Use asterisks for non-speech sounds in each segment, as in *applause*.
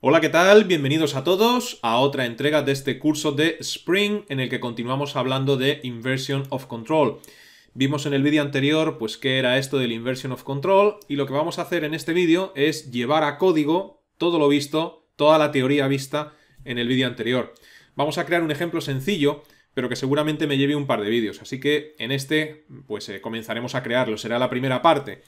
Hola, ¿qué tal? Bienvenidos a todos a otra entrega de este curso de Spring en el que continuamos hablando de Inversion of Control. Vimos en el vídeo anterior pues qué era esto del Inversion of Control y lo que vamos a hacer en este vídeo es llevar a código todo lo visto, toda la teoría vista en el vídeo anterior. Vamos a crear un ejemplo sencillo pero que seguramente me lleve un par de vídeos, así que en este pues eh, comenzaremos a crearlo, será la primera parte.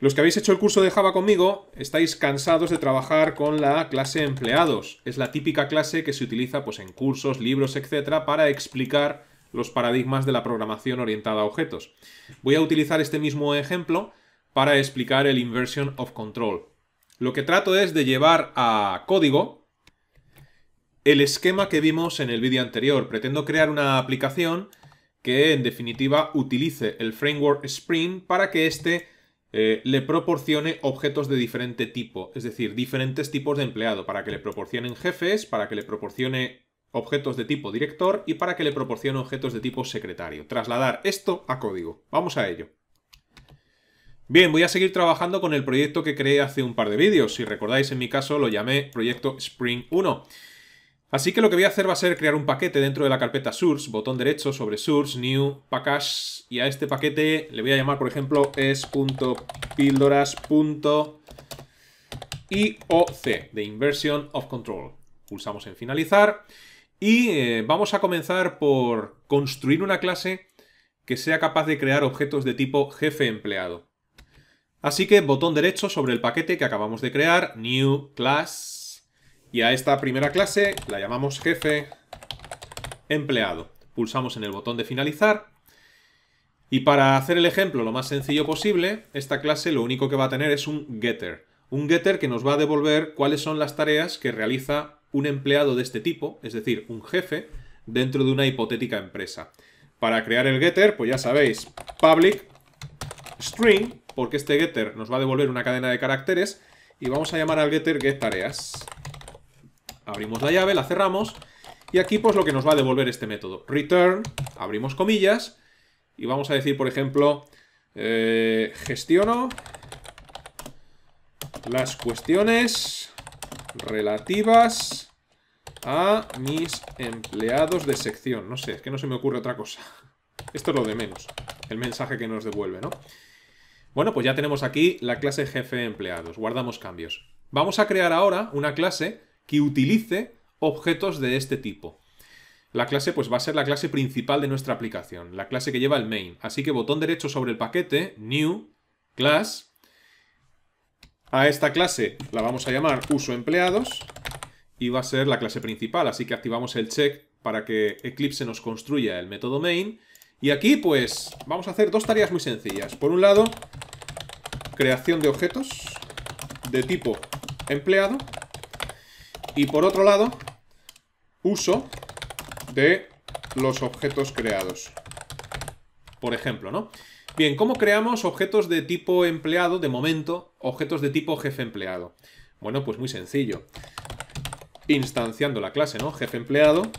Los que habéis hecho el curso de Java conmigo estáis cansados de trabajar con la clase empleados. Es la típica clase que se utiliza pues, en cursos, libros, etcétera, para explicar los paradigmas de la programación orientada a objetos. Voy a utilizar este mismo ejemplo para explicar el inversion of control. Lo que trato es de llevar a código el esquema que vimos en el vídeo anterior. Pretendo crear una aplicación que, en definitiva, utilice el framework Spring para que éste eh, le proporcione objetos de diferente tipo, es decir, diferentes tipos de empleado, para que le proporcionen jefes, para que le proporcione objetos de tipo director y para que le proporcione objetos de tipo secretario. Trasladar esto a código. Vamos a ello. Bien, voy a seguir trabajando con el proyecto que creé hace un par de vídeos. Si recordáis, en mi caso lo llamé proyecto Spring 1. Así que lo que voy a hacer va a ser crear un paquete dentro de la carpeta source, botón derecho sobre source, new, package, y a este paquete le voy a llamar, por ejemplo, es.píldoras.ioc, de inversion of control. Pulsamos en finalizar y eh, vamos a comenzar por construir una clase que sea capaz de crear objetos de tipo jefe empleado. Así que botón derecho sobre el paquete que acabamos de crear, new class, y a esta primera clase la llamamos jefe empleado. Pulsamos en el botón de finalizar. Y para hacer el ejemplo lo más sencillo posible, esta clase lo único que va a tener es un getter. Un getter que nos va a devolver cuáles son las tareas que realiza un empleado de este tipo, es decir, un jefe, dentro de una hipotética empresa. Para crear el getter, pues ya sabéis, public string, porque este getter nos va a devolver una cadena de caracteres, y vamos a llamar al getter getTareas abrimos la llave, la cerramos, y aquí pues lo que nos va a devolver este método. Return, abrimos comillas, y vamos a decir, por ejemplo, eh, gestiono las cuestiones relativas a mis empleados de sección. No sé, es que no se me ocurre otra cosa. *laughs* Esto es lo de menos, el mensaje que nos devuelve, ¿no? Bueno, pues ya tenemos aquí la clase jefe empleados. Guardamos cambios. Vamos a crear ahora una clase que utilice objetos de este tipo. La clase pues, va a ser la clase principal de nuestra aplicación, la clase que lleva el main. Así que botón derecho sobre el paquete, New, Class. A esta clase la vamos a llamar Uso Empleados y va a ser la clase principal. Así que activamos el check para que Eclipse nos construya el método main. Y aquí pues vamos a hacer dos tareas muy sencillas. Por un lado, creación de objetos de tipo empleado y por otro lado, uso de los objetos creados. Por ejemplo, ¿no? Bien, ¿cómo creamos objetos de tipo empleado, de momento, objetos de tipo jefe empleado? Bueno, pues muy sencillo. Instanciando la clase, ¿no? Jefe empleado.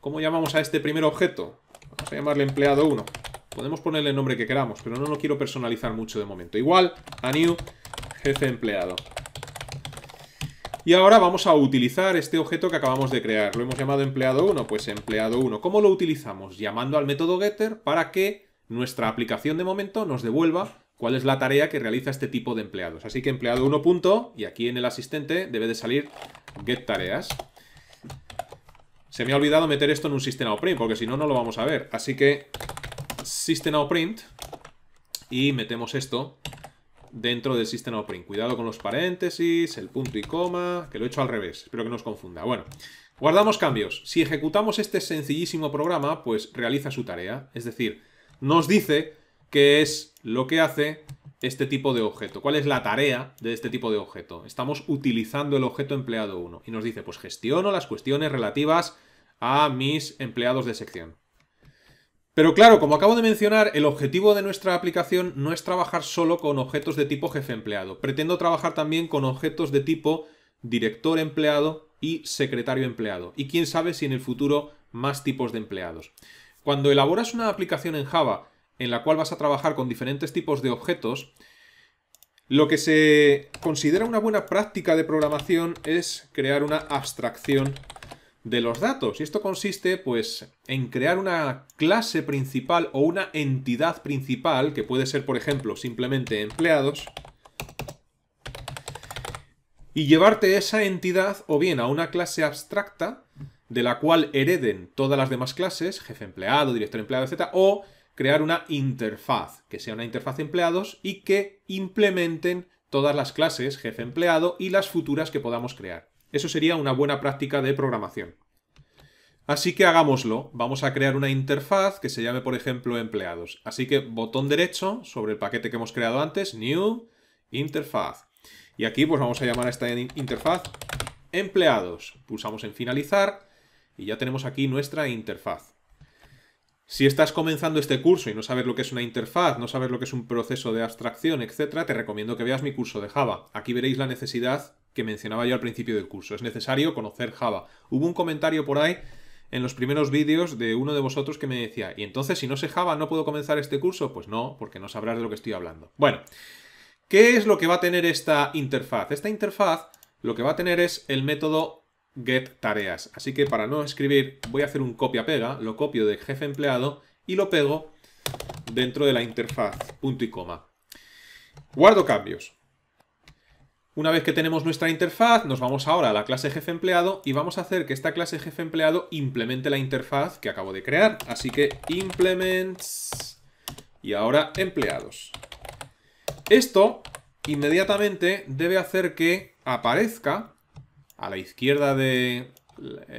¿Cómo llamamos a este primer objeto? Vamos a llamarle empleado 1. Podemos ponerle el nombre que queramos, pero no lo quiero personalizar mucho de momento. Igual a new jefe empleado. Y ahora vamos a utilizar este objeto que acabamos de crear. Lo hemos llamado empleado 1, pues empleado 1. ¿Cómo lo utilizamos? Llamando al método getter para que nuestra aplicación de momento nos devuelva cuál es la tarea que realiza este tipo de empleados. Así que empleado 1 punto, y aquí en el asistente debe de salir getTareas. Se me ha olvidado meter esto en un system.out.print, porque si no, no lo vamos a ver. Así que system.out.print y metemos esto dentro del sistema print Cuidado con los paréntesis, el punto y coma, que lo he hecho al revés, espero que no os confunda. Bueno, guardamos cambios. Si ejecutamos este sencillísimo programa, pues realiza su tarea, es decir, nos dice qué es lo que hace este tipo de objeto, cuál es la tarea de este tipo de objeto. Estamos utilizando el objeto empleado 1 y nos dice, pues gestiono las cuestiones relativas a mis empleados de sección. Pero claro, como acabo de mencionar, el objetivo de nuestra aplicación no es trabajar solo con objetos de tipo jefe empleado. Pretendo trabajar también con objetos de tipo director empleado y secretario empleado. Y quién sabe si en el futuro más tipos de empleados. Cuando elaboras una aplicación en Java en la cual vas a trabajar con diferentes tipos de objetos, lo que se considera una buena práctica de programación es crear una abstracción de los datos. Y esto consiste, pues, en crear una clase principal o una entidad principal, que puede ser, por ejemplo, simplemente empleados, y llevarte esa entidad o bien a una clase abstracta, de la cual hereden todas las demás clases, jefe empleado, director empleado, etcétera o crear una interfaz, que sea una interfaz de empleados y que implementen todas las clases, jefe empleado y las futuras que podamos crear. Eso sería una buena práctica de programación. Así que hagámoslo. Vamos a crear una interfaz que se llame, por ejemplo, empleados. Así que botón derecho sobre el paquete que hemos creado antes, New Interfaz. Y aquí pues vamos a llamar a esta interfaz empleados. Pulsamos en finalizar y ya tenemos aquí nuestra interfaz. Si estás comenzando este curso y no sabes lo que es una interfaz, no sabes lo que es un proceso de abstracción, etc., te recomiendo que veas mi curso de Java. Aquí veréis la necesidad que mencionaba yo al principio del curso. Es necesario conocer Java. Hubo un comentario por ahí en los primeros vídeos de uno de vosotros que me decía, y entonces si no sé Java no puedo comenzar este curso, pues no, porque no sabrás de lo que estoy hablando. Bueno, ¿qué es lo que va a tener esta interfaz? Esta interfaz lo que va a tener es el método getTareas. Así que para no escribir voy a hacer un copia-pega, lo copio de jefe empleado y lo pego dentro de la interfaz, punto y coma. Guardo cambios. Una vez que tenemos nuestra interfaz, nos vamos ahora a la clase jefe empleado y vamos a hacer que esta clase jefe empleado implemente la interfaz que acabo de crear. Así que implements y ahora empleados. Esto inmediatamente debe hacer que aparezca a la izquierda del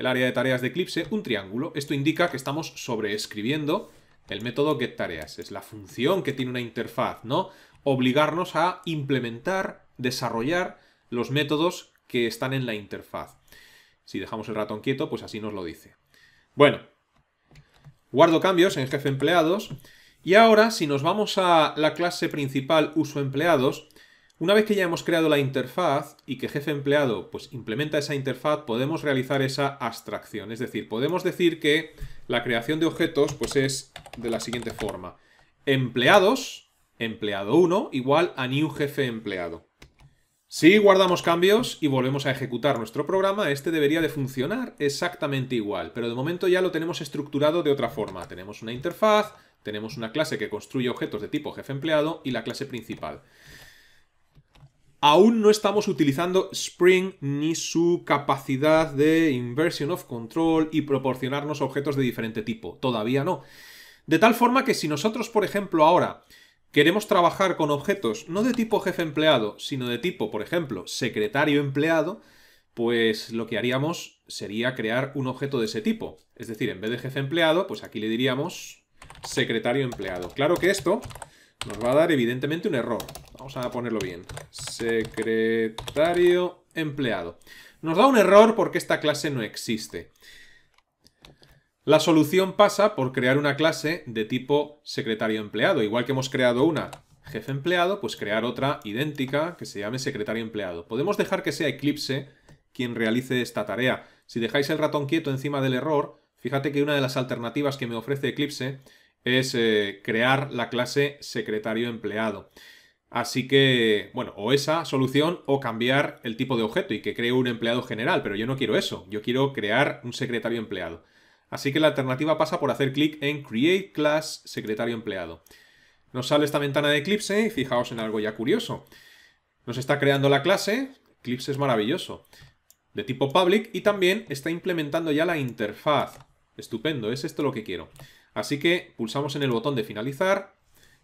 área de tareas de Eclipse un triángulo. Esto indica que estamos sobreescribiendo el método getTareas. Es la función que tiene una interfaz, ¿no? Obligarnos a implementar desarrollar los métodos que están en la interfaz. Si dejamos el ratón quieto, pues así nos lo dice. Bueno, guardo cambios en jefe empleados y ahora si nos vamos a la clase principal uso empleados, una vez que ya hemos creado la interfaz y que jefe empleado pues implementa esa interfaz, podemos realizar esa abstracción, es decir, podemos decir que la creación de objetos pues es de la siguiente forma: empleados empleado 1 igual a new jefe empleado. Si guardamos cambios y volvemos a ejecutar nuestro programa, este debería de funcionar exactamente igual, pero de momento ya lo tenemos estructurado de otra forma. Tenemos una interfaz, tenemos una clase que construye objetos de tipo jefe empleado y la clase principal. Aún no estamos utilizando Spring ni su capacidad de inversion of control y proporcionarnos objetos de diferente tipo. Todavía no. De tal forma que si nosotros, por ejemplo, ahora Queremos trabajar con objetos no de tipo jefe empleado, sino de tipo, por ejemplo, secretario empleado, pues lo que haríamos sería crear un objeto de ese tipo. Es decir, en vez de jefe empleado, pues aquí le diríamos secretario empleado. Claro que esto nos va a dar evidentemente un error. Vamos a ponerlo bien. Secretario empleado. Nos da un error porque esta clase no existe. La solución pasa por crear una clase de tipo secretario empleado. Igual que hemos creado una jefe empleado, pues crear otra idéntica que se llame secretario empleado. Podemos dejar que sea Eclipse quien realice esta tarea. Si dejáis el ratón quieto encima del error, fíjate que una de las alternativas que me ofrece Eclipse es eh, crear la clase secretario empleado. Así que, bueno, o esa solución o cambiar el tipo de objeto y que cree un empleado general, pero yo no quiero eso, yo quiero crear un secretario empleado. Así que la alternativa pasa por hacer clic en Create Class Secretario Empleado. Nos sale esta ventana de Eclipse y fijaos en algo ya curioso. Nos está creando la clase, Eclipse es maravilloso, de tipo public y también está implementando ya la interfaz. Estupendo, es esto lo que quiero. Así que pulsamos en el botón de finalizar.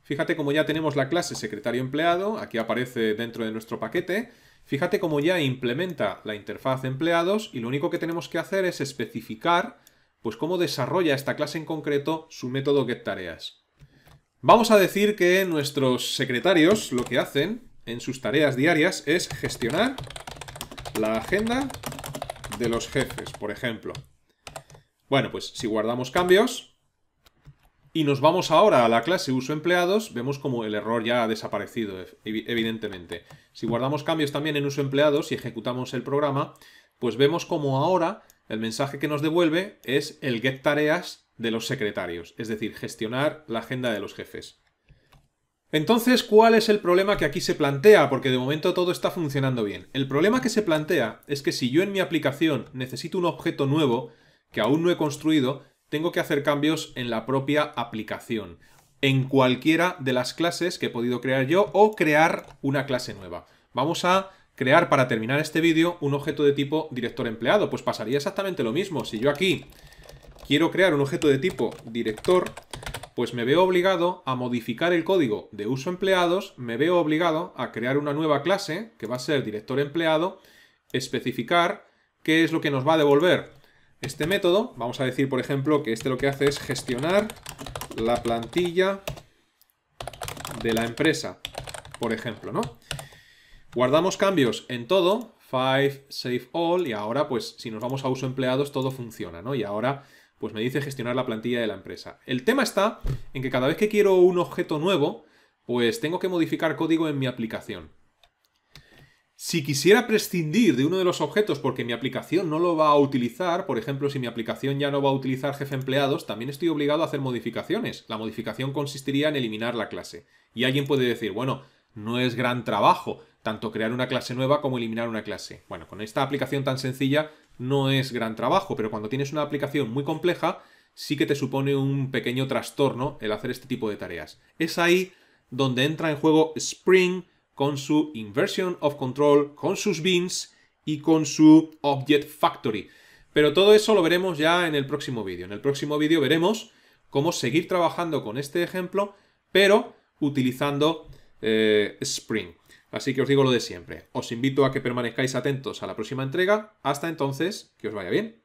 Fíjate como ya tenemos la clase secretario empleado, aquí aparece dentro de nuestro paquete. Fíjate cómo ya implementa la interfaz empleados y lo único que tenemos que hacer es especificar pues cómo desarrolla esta clase en concreto su método getTareas. Vamos a decir que nuestros secretarios lo que hacen en sus tareas diarias es gestionar la agenda de los jefes, por ejemplo. Bueno, pues si guardamos cambios y nos vamos ahora a la clase uso empleados, vemos como el error ya ha desaparecido, evidentemente. Si guardamos cambios también en uso empleados y ejecutamos el programa, pues vemos como ahora el mensaje que nos devuelve es el get tareas de los secretarios, es decir, gestionar la agenda de los jefes. Entonces, ¿cuál es el problema que aquí se plantea? Porque de momento todo está funcionando bien. El problema que se plantea es que si yo en mi aplicación necesito un objeto nuevo que aún no he construido, tengo que hacer cambios en la propia aplicación, en cualquiera de las clases que he podido crear yo o crear una clase nueva. Vamos a crear para terminar este vídeo un objeto de tipo director empleado. Pues pasaría exactamente lo mismo. Si yo aquí quiero crear un objeto de tipo director, pues me veo obligado a modificar el código de uso empleados, me veo obligado a crear una nueva clase que va a ser director empleado, especificar qué es lo que nos va a devolver este método. Vamos a decir, por ejemplo, que este lo que hace es gestionar la plantilla de la empresa, por ejemplo, ¿no? Guardamos cambios en todo, 5, save all, y ahora pues si nos vamos a uso empleados todo funciona, ¿no? Y ahora pues me dice gestionar la plantilla de la empresa. El tema está en que cada vez que quiero un objeto nuevo, pues tengo que modificar código en mi aplicación. Si quisiera prescindir de uno de los objetos porque mi aplicación no lo va a utilizar, por ejemplo, si mi aplicación ya no va a utilizar jefe empleados, también estoy obligado a hacer modificaciones. La modificación consistiría en eliminar la clase. Y alguien puede decir, bueno, no es gran trabajo, tanto crear una clase nueva como eliminar una clase. Bueno, con esta aplicación tan sencilla no es gran trabajo, pero cuando tienes una aplicación muy compleja, sí que te supone un pequeño trastorno el hacer este tipo de tareas. Es ahí donde entra en juego Spring con su Inversion of Control, con sus beans y con su Object Factory. Pero todo eso lo veremos ya en el próximo vídeo. En el próximo vídeo veremos cómo seguir trabajando con este ejemplo, pero utilizando eh, Spring. Así que os digo lo de siempre. Os invito a que permanezcáis atentos a la próxima entrega. Hasta entonces, que os vaya bien.